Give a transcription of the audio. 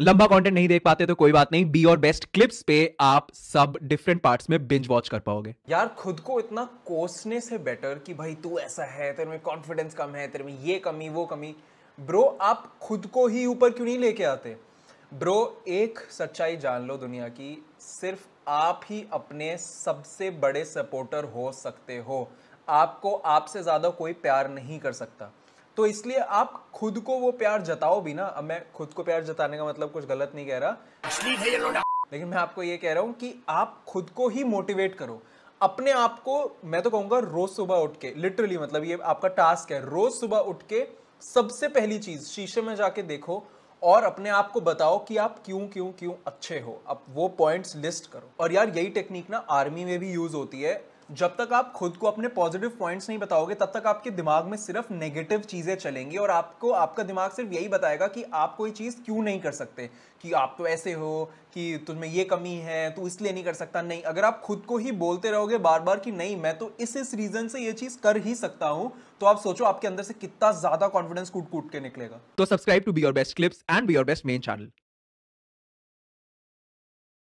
लंबा कंटेंट नहीं देख पाते तो कोई बात नहीं बी और बेस्ट क्लिप्स पे आप सब डिफरेंट पार्ट्स में बिंज वॉच कर पाओगे यार खुद को इतना कोसने से बेटर कि भाई तू ऐसा है तेरे में कॉन्फिडेंस कम है तेरे में ये कमी वो कमी ब्रो आप खुद को ही ऊपर क्यों नहीं लेके आते ब्रो एक सच्चाई जान लो दुनिया की सिर्फ आप ही अपने सबसे बड़े सपोर्टर हो सकते हो आपको आपसे ज़्यादा कोई प्यार नहीं कर सकता तो इसलिए आप खुद को वो प्यार जताओ भी ना अब मैं खुद को प्यार जताने का मतलब कुछ गलत नहीं कह रहा लेकिन मैं आपको ये कह रहा हूँ कि आप खुद को ही मोटिवेट करो अपने आप को मैं तो कहूंगा रोज सुबह उठ के लिटरली मतलब ये आपका टास्क है रोज सुबह उठ के सबसे पहली चीज शीशे में जाके देखो और अपने आप को बताओ कि आप क्यों क्यों क्यों अच्छे हो अब वो पॉइंट्स लिस्ट करो और यार यही टेक्निक ना आर्मी में भी यूज होती है जब तक आप खुद को अपने पॉजिटिव पॉइंट्स नहीं बताओगे तब तक आपके दिमाग में सिर्फ नेगेटिव चीज़ें चलेंगी और आपको आपका दिमाग सिर्फ यही बताएगा कि आप कोई चीज़ क्यों नहीं कर सकते कि आप तो ऐसे हो कि तुम्हें ये कमी है तू इसलिए नहीं कर सकता नहीं अगर आप खुद को ही बोलते रहोगे बार बार कि नहीं मैं तो इस इस रीज़न से ये चीज़ कर ही सकता हूं तो आप सोचो आपके अंदर से कितना ज़्यादा कॉन्फिडेंस कूट कूट के निकलेगा तो subscribe to be your best clips and be your best main channel